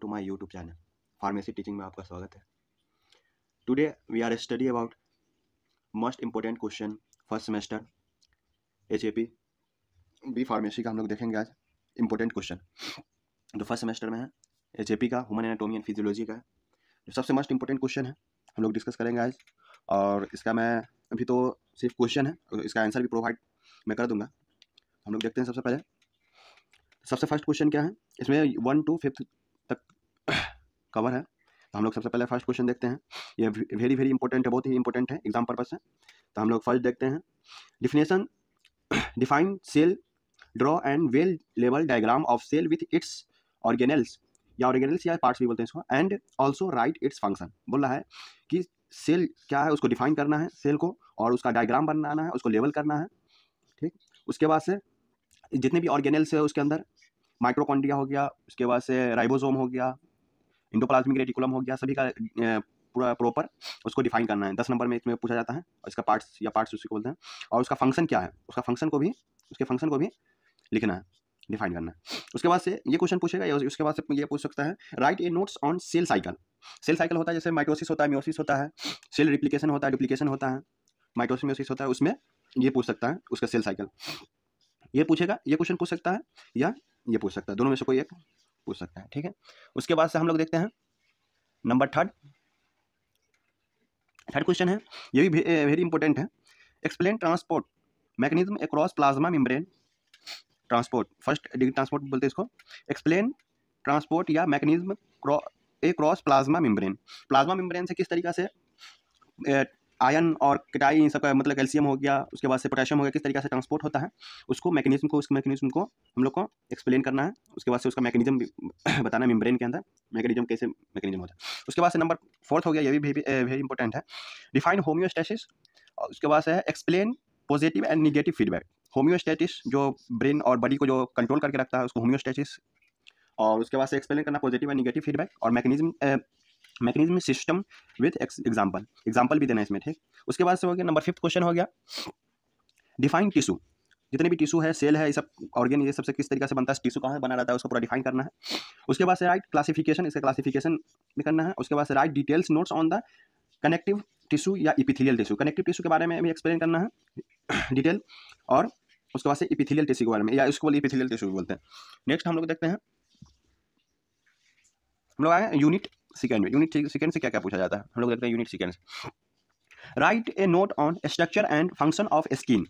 to my YouTube channel pharmacy teaching में आपका स्वागत है today we are study about most important question first semester H A P B pharmacy का हम लोग देखेंगे आज इम्पोर्टेंट क्वेश्चन जो फर्स्ट सेमेस्टर में है एच ए पी का ह्यूमन एनाटोमी एंड फिजियोलॉजी का है जो सबसे मोस्ट इम्पोर्टेंट क्वेश्चन है हम लोग डिस्कस करेंगे आज और इसका मैं अभी तो सिर्फ क्वेश्चन है तो इसका आंसर भी प्रोवाइड मैं कर दूंगा हम लोग देखते हैं सबसे पहले सबसे फर्स्ट क्वेश्चन क्या है इसमें वन टू फिफ्थ तक कवर है तो हम लोग सबसे पहले फर्स्ट क्वेश्चन देखते हैं ये वेरी वेरी इंपॉर्टेंट है बहुत ही इंपॉर्टेंट है एग्जाम पर्पज से तो हम लोग फर्स्ट देखते हैं definition define cell draw and well लेवल diagram of cell with its organelles या ऑर्गेनल्स या पार्ट्स भी बोलते हैं इसको and also write its function बोल रहा है कि सेल क्या है उसको डिफाइन करना है सेल को और उसका डायग्राम बनाना है उसको लेवल करना है ठीक उसके बाद से जितने भी ऑर्गेनल्स है उसके अंदर माइक्रोकॉन्डिया हो गया उसके बाद से राइबोसोम हो गया इंडोप्लाज्मिक रेटिकुलम हो गया सभी का पूरा प्रॉपर उसको डिफाइन करना है दस नंबर में इसमें पूछा जाता है और इसका पार्ट्स या पार्ट्स उसको बोलते हैं और उसका फंक्शन क्या है उसका फंक्शन को भी उसके फंक्शन को भी लिखना है डिफाइन करना है उसके बाद से ये क्वेश्चन पूछेगा या उसके बाद से ये पूछ सकता है write a notes on cell cycle cell cycle होता है जैसे माइटोसिस होता है म्योसिस होता है सेल रिप्लीकेशन होता है डुप्लीकेशन होता है माइटोसिस म्योसिस होता है उसमें ये पूछ सकता है उसका सेल साइकिल ये पूछेगा ये क्वेश्चन पूछ सकता है या ये पूछ सकता है दोनों में से कोई एक पूछ सकता है ठीक है उसके बाद से हम लोग देखते हैं नंबर थर्ड थर्ड क्वेश्चन है ये भी वेरी इंपॉर्टेंट है explain transport mechanism across plasma membrane transport first degree transport बोलते हैं इसको एक्सप्लेन ट्रांसपोर्ट या मैकेनिज्म क्रॉ across plasma membrane plasma membrane से किस तरीका से आयन और कटाई इन सबका मतलब कैल्शियम हो गया उसके बाद से पोटेशियम हो गया किस तरीके से ट्रांसपोर्ट होता है उसको मैकेनिज्म को उसके मैकेनिज्म को हम लोग को एक्सप्लेन करना है उसके बाद से उसका मैकेनिज्म बताना है मेम्ब्रेन के अंदर मैकेनिज्म कैसे मैकेनिज्म होता है उसके बाद से नंबर फोर्थ हो गया ये भी वेरी इंपॉर्टेंट है डिफाइन होम्योस्टेसिस और उसके बाद से है explain positive and negative feedback homeostasis जो ब्रेन और बॉडी को जो कंट्रोल करके रखता है उसको होम्योस्टेटिस और उसके बाद से एक्सप्लेन करना पॉजिटिव एंड निगेटिव फीडबैक और mechanism mechanism system with example example भी देना इसमें ठीक उसके बाद से हो गया नंबर फिफ्थ क्वेश्चन हो गया डिफाइन टिशू जितने भी टिशू है सेल है ये सब ऑर्गेन ये सबसे किस तरीके से बनता है टिशू कहाँ बना रहता है उसको पूरा डिफाइन करना है उसके बाद से राइट क्लासिफिकेशन इसका क्लासिफिकेशन भी करना है उसके बाद से write details notes on the connective tissue या इपिथिलियल टिशू कनेक्टिव टिशू के बारे में भी एक्सप्लेन करना है डिटेल और उसके बाद से इपिथिलियल टिशू के बारे में या इसको बोले इपिथिलियल टिशू बोलते हैं नेक्स्ट हम लोग देखते हैं हम लोग आए यूनिट सेकेंड में यूनिट सेकेंड से क्या क्या पूछा जाता है हम लोग देखते हैं unit second write a note on structure and function of skin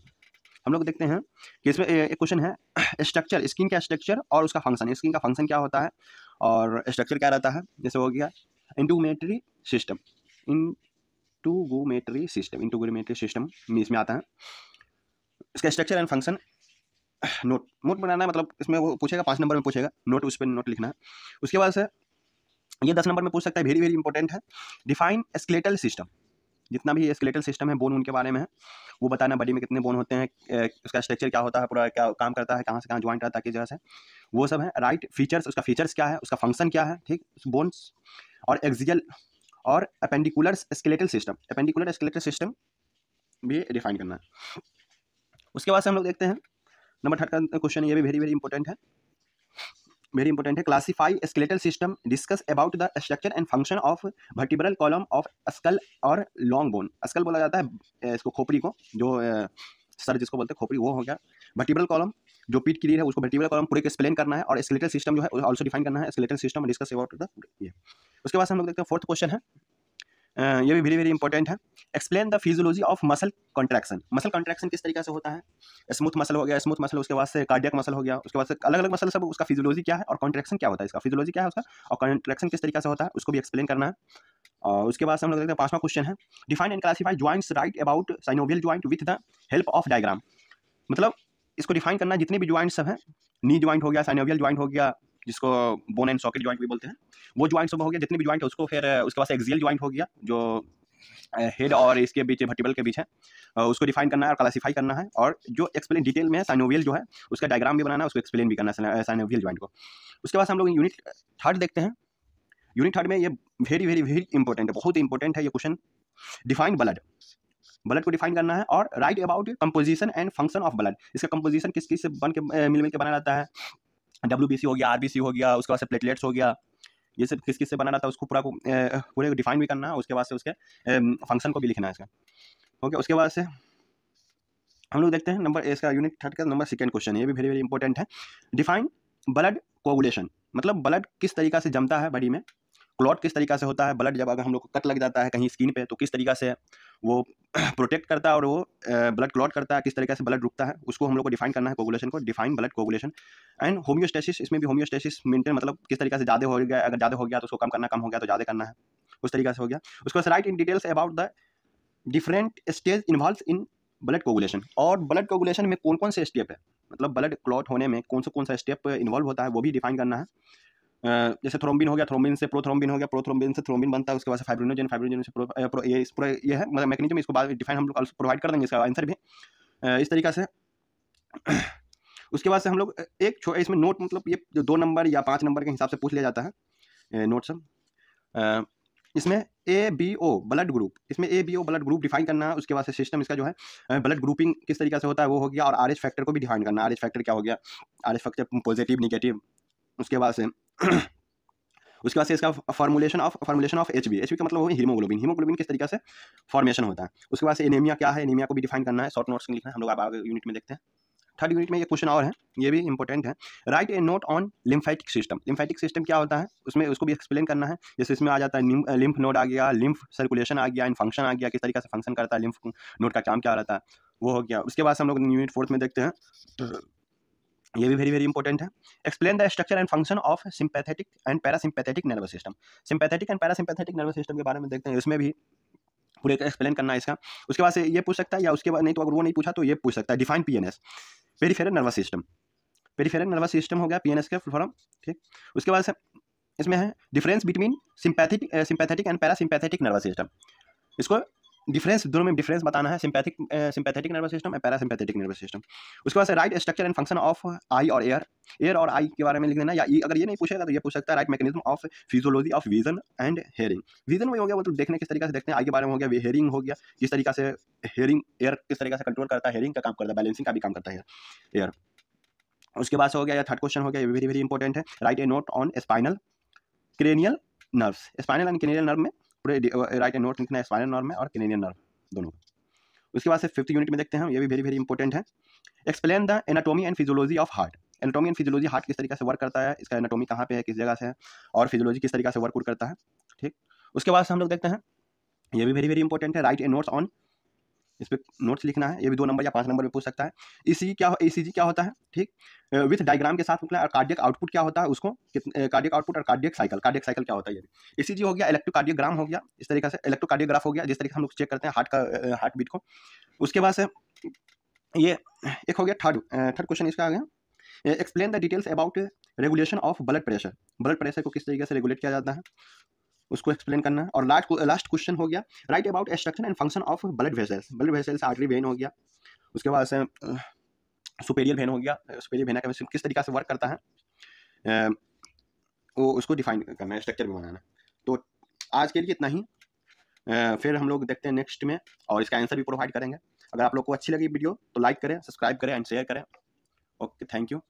हम लोग देखते हैं कि इसमें एक क्वेश्चन है स्ट्रक्चर स्किन का स्ट्रक्चर और उसका फंक्शन स्किन का फंक्शन क्या होता है और स्ट्रक्चर क्या रहता है जैसे हो गया integumentary system in integumentary system integumentary system इसमें आता है इसका structure and function note note बनाना है मतलब इसमें वो पूछेगा पाँच नंबर में पूछेगा नोट उस पर नोट लिखना है उसके बाद से ये दस नंबर में पूछ सकता है वेरी वेरी इंपॉर्टेंट है डिफाइन स्केलेटल सिस्टम जितना भी स्केलेटल सिस्टम है बोन उनके बारे में है वो बताना बॉडी में कितने बोन होते हैं उसका स्ट्रक्चर क्या होता है पूरा क्या काम करता है कहाँ से कहाँ ज्वाइंट रहता है किस जगह से वो सब है राइट फीचर्स उसका फीचर्स क्या है उसका फंक्शन क्या है ठीक बोन्स और एक्जियल और appendicular skeletal system appendicular skeletal system भी डिफाइन करना है उसके बाद से हम लोग देखते हैं नंबर थर्ड का क्वेश्चन ये भी वेरी वेरी इंपॉर्टेंट है वेरी इंपॉर्टेंट है classify skeletal system discuss about the structure and function of vertebral column of skull और लॉन्ग बोन स्कल बोला जाता है इसको खोपरी को जो सर जिसको बोलते हैं खोपरी वो हो गया वर्टिब्रल कॉलम जो पीठ की रीढ़ है उसको वर्टिब्रल कॉलम पूरे एक्सप्लेन करना है और स्केलेटल सिस्टम जो है ऑल्सो डिफाइन करना है skeletal system discuss about the ये उसके बाद हम लोग देखते हैं फोर्थ क्वेश्चन है ये भी वेरी वेरी इंपॉर्टेंट है explain the physiology of muscle contraction muscle contraction किस तरीके से होता है स्मूथ मसल हो गया स्मूथ मसल उसके बाद से कार्डियक मसल हो गया उसके बाद से अलग अलग मसल सब उसका फिजियोलॉजी क्या है और कॉन्ट्रैक्शन क्या होता है इसका फिजियोलॉजी क्या है उसका और कॉन्ट्रैक्शन किस तरीके से होता है उसको भी एक्सप्लेन करना है और उसके बाद से हम लोग देखते हैं पांचवा क्वेश्चन है define and classify joints write about synovial joint with the help of diagram मतलब इसको डिफाइन करना जितने भी ज्वाइंट्स सब हैं नी ज्वाइंट हो गया साइनोवियल ज्वाइंट हो गया जिसको बोन एंड सॉकेट ज्वाइंट भी बोलते हैं वो ज्वाइंट सब हो गया जितने भी ज्वाइंट है उसको फिर उसके पास एक्जियल ज्वाइंट हो गया जो हेड और इसके बीच भट्टीबल के बीच है उसको डिफाइन करना है और क्लासीफाई करना है और जो एक्सप्लेन डिटेल में है साइनोवियल जो है उसका डायग्राम भी बनाना है उसको एक्सप्लेन भी करना है साइनोवियल ज्वाइंट को उसके बाद हम लोग यूनिट थर्ड देखते हैं यूनिट थर्ड में ये वेरी वेरी वेरी इंपॉर्टेंट है बहुत इंपॉर्टेंट है ये क्वेश्चन डिफाइन ब्लड ब्लड को डिफाइन करना है और write about composition and function of blood इसका कंपोजिशन किस किस से बन के मिल मिल के बनाया जाता है डब्ल्यू हो गया आर हो गया उसके बाद से प्लेटलेट्स हो गया ये सब किस किस से बनाना था उसको पूरा को पूरे डिफाइन भी करना है उसके बाद से उसके फंक्शन को भी लिखना है इसका ओके उसके बाद से हम लोग देखते हैं नंबर इसका यूनिट थर्ड का नंबर सेकेंड क्वेश्चन ये भी वेरी वेरी इंपॉर्टेंट है डिफाइन ब्लड कोगुलेशन मतलब ब्लड किस तरीका से जमता है बॉडी में क्लॉट किस तरीका से होता है ब्लड जब अगर हम लोग को कट लग जाता है कहीं स्किन पे तो किस तरीका से वो प्रोटेक्ट करता है और वो ब्लड क्लॉट करता है किस तरीके से ब्लड रुकता है उसको हम लोग को डिफाइन करना है कोगुलेशन को define blood coagulation and homeostasis इसमें भी होम्योस्टेसिस मेंटेन मतलब किस तरीके से ज़्यादा हो गया अगर ज़्यादा हो गया तो उसको कम करना कम हो गया तो ज़्यादा करना है उस तरीके से हो गया उसके बाद write in details about the different stage involve in blood coagulation और ब्लड कोगुलेशन में कौन कौन से स्टेप है मतलब ब्लड क्लॉट होने में कौन सा कौन सा स्टेप इन्वॉल्व होता है वो भी डिफाइन करना है जैसे थ्रोम्बिन हो गया थ्रोम्बिन से प्रोथ्रोम्बिन हो गया प्रोथ्रोम्बिन से थ्रोम्बिन बनता है उसके बाद फाइब्रोजन फाइब्रोजन से प्रो, ये इस पूरा ये है मतलब मैकेनिज्म इसको बाद डिफाइन हम लोग प्रोवाइड कर देंगे इसका आंसर भी इस तरीका से उसके बाद से हम लोग एक छो इसमें नोट मतलब ये जो दो नंबर या पाँच नंबर के हिसाब से पूछ लिया जाता है नोट सब इसमें A B O blood group इसमें A B O blood group define करना उसके बाद से सिस्टम इसका जो है ब्लड ग्रुपिंग किस तरीके से होता है वो हो गया और आर फैक्टर को भी डिफाइन करना आर फैक्टर क्या हो गया आर फैक्टर पॉजिटिव निगेटिव उसके बाद से उसके बाद से इसका formulation of formulation of H B H B का मतलब हो हीमोग्लोबिन हीमोग्लोबिन किस तरीके से फॉर्मेशन होता है उसके बाद से एनीमिया क्या है एनीमिया को भी डिफाइन करना है शॉर्ट नोट्स में लिखना है हम लोग आप आगे यूनिट में देखते हैं थर्ड यूनिट में ये क्वेश्चन और है ये भी इंपॉर्टेंट है write a note on lymphatic system lymphatic system क्या होता है उसमें उसको भी एक्सप्लेन करना है जैसे इसमें आ जाता है लिम्फ नोड आ गया लिम्फ सर्कुलेशन आ गया इन फंक्शन आ गया किस तरीके से फंक्शन करता है लिम्फ नोड का काम क्या रहता है वो हो गया उसके बाद हम लोग यूनिट फोर्थ में देखते हैं ये भी वेरी वेरी इंपॉर्टेंट है explain the structure and function of sympathetic and parasympathetic nervous system sympathetic and parasympathetic nervous system के बारे में देखते हैं इसमें भी पूरे एक्सप्लेन करना है इसका उसके बाद से ये पूछ सकता है या उसके बाद नहीं तो अगर वो नहीं पूछा तो ये पूछ सकता है define P N S peripheral nervous system peripheral nervous system हो गया पी एन एस के फॉर्म ठीक उसके बाद से इसमें है difference between sympathetic sympathetic and parasympathetic nervous system इसको डिफरेंस दोनों में डिफरेंस बताना है sympathetic sympathetic nervous system and parasympathetic nervous system उसके बाद write structure and function of eye और एयर एयर और आई के बारे में लिख देना या ये अगर ये नहीं पूछेगा तो ये पूछ सकता है write mechanism of physiology of vision and hearing vision में हो गया मतलब देखने किस तरीके से देखते हैं आई के बारे में हो गया हेयरिंग हो गया किस तरीके से हेयरिंग एयर किस तरीके से कंट्रोल करता है हेयरिंग का काम करता है बैलेंसिंग का भी काम करता है एयर उसके बाद हो गया या थर्ड क्वेश्चन हो गया वेरी वेरी इंपॉर्टेंट है write a note on spinal cranial nerves spinal and cranial nerve में पूरे राइट एंड नॉर्थ लिखना है स्पाइनल नॉर्म में और कैनेडियन नॉर्म दोनों उसके बाद से फिफ्थ यूनिट में देखते हैं ये भी वेरी वेरी इंपॉर्टेंट है explain the anatomy and physiology of heart anatomy and physiology heart किस तरीके से वर्क करता है इसका एनाटोमी कहाँ पे है किस जगह से है और फिजियोलॉजी किस तरीके से वर्क करता है ठीक उसके बाद से हम लोग देखते हैं ये भी वेरी वेरी इंपॉर्टेंट है राइट एंड नोट्स ऑन इस पर नोट्स लिखना है ये भी दो नंबर या पाँच नंबर में पूछ सकता है ईसीजी e क्या ई e क्या होता है ठीक विथ डायग्राम के साथ निकला है और कार्डियक आउटपुट क्या होता है उसको कार्डियक आउटपुट और कार्डियक साइकिल कार्डियक साइकिल क्या होता है ये ई e हो गया इलेक्ट्रोकार्डियोग्राम हो गया इस तरीके से इलेक्ट्रोकार्डियोग्राफ हो गया जिस तरीके हम लोग चेक करते हैं हार्ट का हार्ट बीट को उसके बाद से ये एक हो गया थर्ड थर्ड क्वेश्चन इसका आ गया explain the details about regulation of blood pressure blood pressure को किस तरीके से रेगुलेट किया जाता है उसको एक्सप्लेन करना है और लास्ट लास्ट क्वेश्चन हो गया write about structure and function of blood vessels blood vessels artery vein हो गया उसके बाद से सुपेरियर वेन हो गया सुपेरियर वेन का किस तरीका से वर्क करता है वो उसको डिफाइन करना है स्ट्रक्चर भी बनाना तो आज के लिए इतना ही फिर हम लोग देखते हैं नेक्स्ट में और इसका आंसर भी प्रोवाइड करेंगे अगर आप लोग को अच्छी लगी वीडियो तो लाइक करें सब्सक्राइब करें एंड शेयर करें ओके थैंक यू